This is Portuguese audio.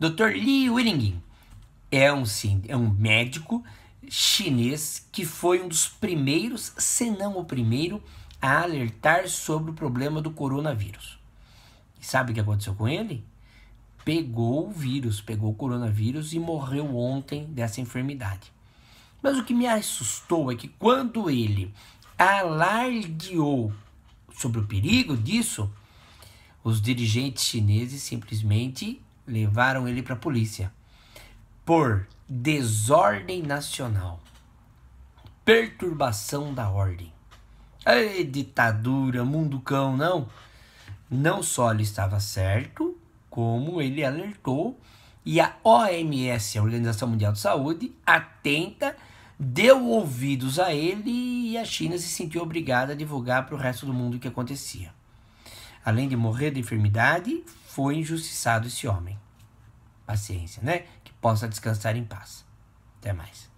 Dr. Li Withing é um, é um médico chinês que foi um dos primeiros, se não o primeiro, a alertar sobre o problema do coronavírus. E sabe o que aconteceu com ele? Pegou o vírus, pegou o coronavírus e morreu ontem dessa enfermidade. Mas o que me assustou é que quando ele alardeou sobre o perigo disso, os dirigentes chineses simplesmente levaram ele para a polícia por desordem nacional, perturbação da ordem. Ei, ditadura, mundo cão, não. Não só ele estava certo, como ele alertou e a OMS, a Organização Mundial de Saúde, atenta, deu ouvidos a ele e a China se sentiu obrigada a divulgar para o resto do mundo o que acontecia além de morrer de enfermidade, foi injustiçado esse homem. Paciência, né? Que possa descansar em paz. Até mais.